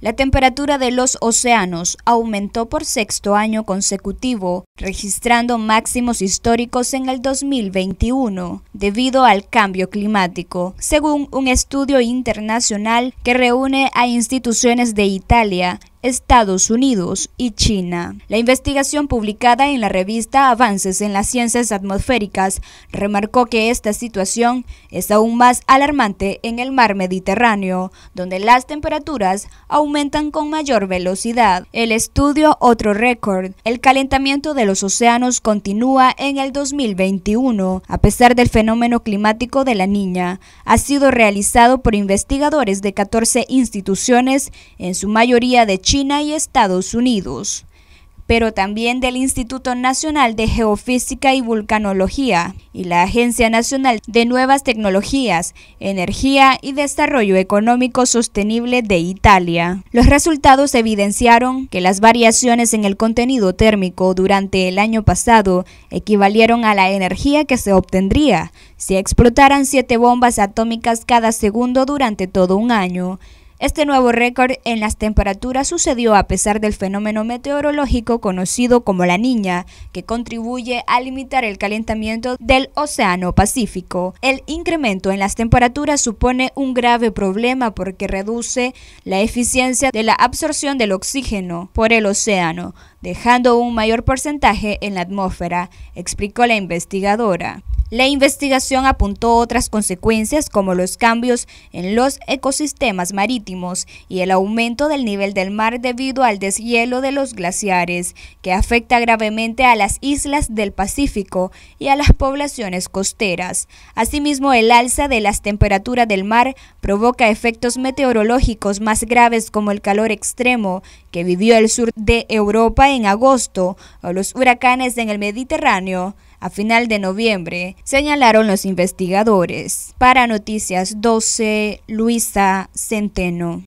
La temperatura de los océanos aumentó por sexto año consecutivo, registrando máximos históricos en el 2021 debido al cambio climático, según un estudio internacional que reúne a instituciones de Italia, Estados Unidos y China. La investigación publicada en la revista Avances en las Ciencias Atmosféricas remarcó que esta situación es aún más alarmante en el mar Mediterráneo, donde las temperaturas aumentan con mayor velocidad. El estudio Otro Récord, el calentamiento de los océanos continúa en el 2021, a pesar del fenómeno climático de la niña, ha sido realizado por investigadores de 14 instituciones, en su mayoría de China China y Estados Unidos, pero también del Instituto Nacional de Geofísica y Vulcanología y la Agencia Nacional de Nuevas Tecnologías, Energía y Desarrollo Económico Sostenible de Italia. Los resultados evidenciaron que las variaciones en el contenido térmico durante el año pasado equivalieron a la energía que se obtendría si explotaran siete bombas atómicas cada segundo durante todo un año este nuevo récord en las temperaturas sucedió a pesar del fenómeno meteorológico conocido como la niña, que contribuye a limitar el calentamiento del Océano Pacífico. El incremento en las temperaturas supone un grave problema porque reduce la eficiencia de la absorción del oxígeno por el océano, dejando un mayor porcentaje en la atmósfera, explicó la investigadora. La investigación apuntó otras consecuencias como los cambios en los ecosistemas marítimos y el aumento del nivel del mar debido al deshielo de los glaciares, que afecta gravemente a las islas del Pacífico y a las poblaciones costeras. Asimismo, el alza de las temperaturas del mar provoca efectos meteorológicos más graves como el calor extremo que vivió el sur de Europa en agosto o los huracanes en el Mediterráneo a final de noviembre, señalaron los investigadores. Para Noticias 12, Luisa Centeno.